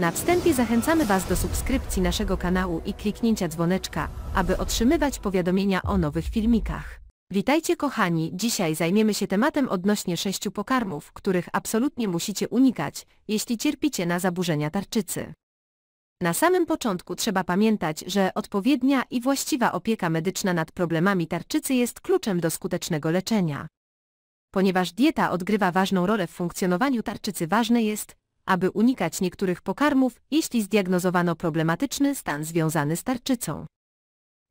Na wstępie zachęcamy Was do subskrypcji naszego kanału i kliknięcia dzwoneczka, aby otrzymywać powiadomienia o nowych filmikach. Witajcie kochani, dzisiaj zajmiemy się tematem odnośnie sześciu pokarmów, których absolutnie musicie unikać, jeśli cierpicie na zaburzenia tarczycy. Na samym początku trzeba pamiętać, że odpowiednia i właściwa opieka medyczna nad problemami tarczycy jest kluczem do skutecznego leczenia. Ponieważ dieta odgrywa ważną rolę w funkcjonowaniu tarczycy ważne jest, aby unikać niektórych pokarmów, jeśli zdiagnozowano problematyczny stan związany z tarczycą.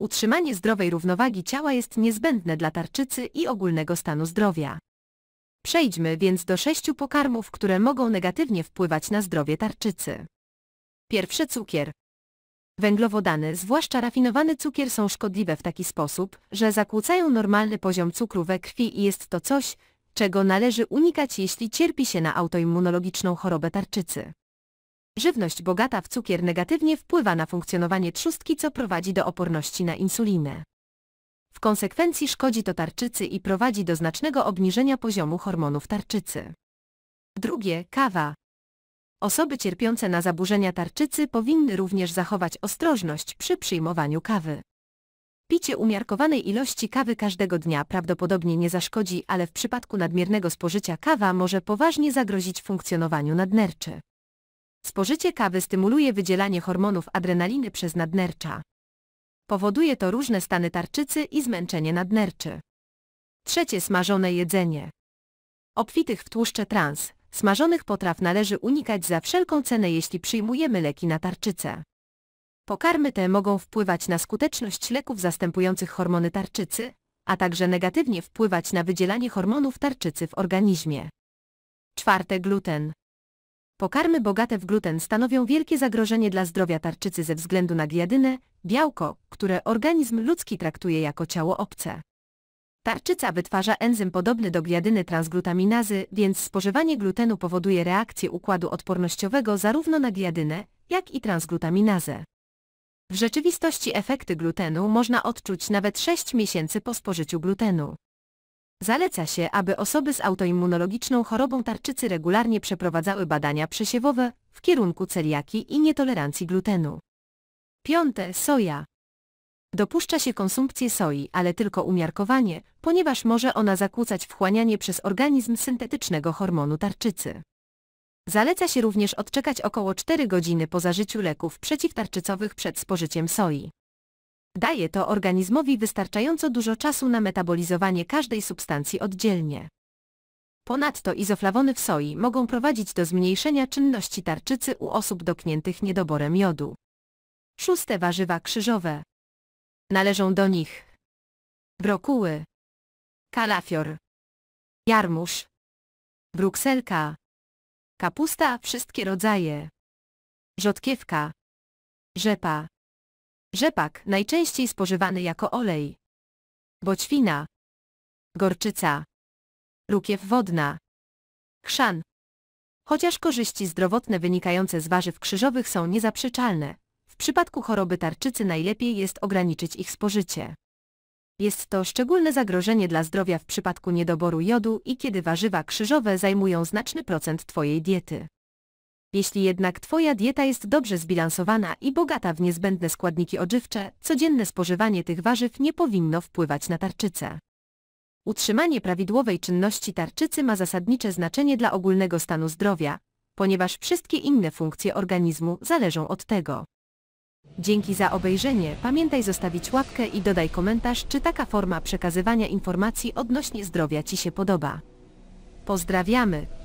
Utrzymanie zdrowej równowagi ciała jest niezbędne dla tarczycy i ogólnego stanu zdrowia. Przejdźmy więc do sześciu pokarmów, które mogą negatywnie wpływać na zdrowie tarczycy. Pierwszy cukier. Węglowodany, zwłaszcza rafinowany cukier są szkodliwe w taki sposób, że zakłócają normalny poziom cukru we krwi i jest to coś, czego należy unikać jeśli cierpi się na autoimmunologiczną chorobę tarczycy. Żywność bogata w cukier negatywnie wpływa na funkcjonowanie trzustki, co prowadzi do oporności na insulinę. W konsekwencji szkodzi to tarczycy i prowadzi do znacznego obniżenia poziomu hormonów tarczycy. Drugie, kawa. Osoby cierpiące na zaburzenia tarczycy powinny również zachować ostrożność przy przyjmowaniu kawy. Picie umiarkowanej ilości kawy każdego dnia prawdopodobnie nie zaszkodzi, ale w przypadku nadmiernego spożycia kawa może poważnie zagrozić funkcjonowaniu nadnerczy. Spożycie kawy stymuluje wydzielanie hormonów adrenaliny przez nadnercza. Powoduje to różne stany tarczycy i zmęczenie nadnerczy. Trzecie smażone jedzenie. Obfitych w tłuszcze trans, smażonych potraw należy unikać za wszelką cenę jeśli przyjmujemy leki na tarczycę. Pokarmy te mogą wpływać na skuteczność leków zastępujących hormony tarczycy, a także negatywnie wpływać na wydzielanie hormonów tarczycy w organizmie. Czwarte gluten. Pokarmy bogate w gluten stanowią wielkie zagrożenie dla zdrowia tarczycy ze względu na gliadynę, białko, które organizm ludzki traktuje jako ciało obce. Tarczyca wytwarza enzym podobny do gliadyny transglutaminazy, więc spożywanie glutenu powoduje reakcję układu odpornościowego zarówno na gliadynę, jak i transglutaminazę. W rzeczywistości efekty glutenu można odczuć nawet 6 miesięcy po spożyciu glutenu. Zaleca się, aby osoby z autoimmunologiczną chorobą tarczycy regularnie przeprowadzały badania przesiewowe w kierunku celiaki i nietolerancji glutenu. Piąte, soja. Dopuszcza się konsumpcję soi, ale tylko umiarkowanie, ponieważ może ona zakłócać wchłanianie przez organizm syntetycznego hormonu tarczycy. Zaleca się również odczekać około 4 godziny po zażyciu leków przeciwtarczycowych przed spożyciem soi. Daje to organizmowi wystarczająco dużo czasu na metabolizowanie każdej substancji oddzielnie. Ponadto izoflawony w soi mogą prowadzić do zmniejszenia czynności tarczycy u osób dotkniętych niedoborem jodu. Szóste warzywa krzyżowe. Należą do nich brokuły, kalafior, jarmuż, brukselka, Kapusta wszystkie rodzaje. Rzodkiewka. Rzepa. Rzepak najczęściej spożywany jako olej. Boćwina. Gorczyca. Rukiew wodna. Chrzan. Chociaż korzyści zdrowotne wynikające z warzyw krzyżowych są niezaprzeczalne, w przypadku choroby tarczycy najlepiej jest ograniczyć ich spożycie. Jest to szczególne zagrożenie dla zdrowia w przypadku niedoboru jodu i kiedy warzywa krzyżowe zajmują znaczny procent Twojej diety. Jeśli jednak Twoja dieta jest dobrze zbilansowana i bogata w niezbędne składniki odżywcze, codzienne spożywanie tych warzyw nie powinno wpływać na tarczycę. Utrzymanie prawidłowej czynności tarczycy ma zasadnicze znaczenie dla ogólnego stanu zdrowia, ponieważ wszystkie inne funkcje organizmu zależą od tego. Dzięki za obejrzenie, pamiętaj zostawić łapkę i dodaj komentarz, czy taka forma przekazywania informacji odnośnie zdrowia Ci się podoba. Pozdrawiamy!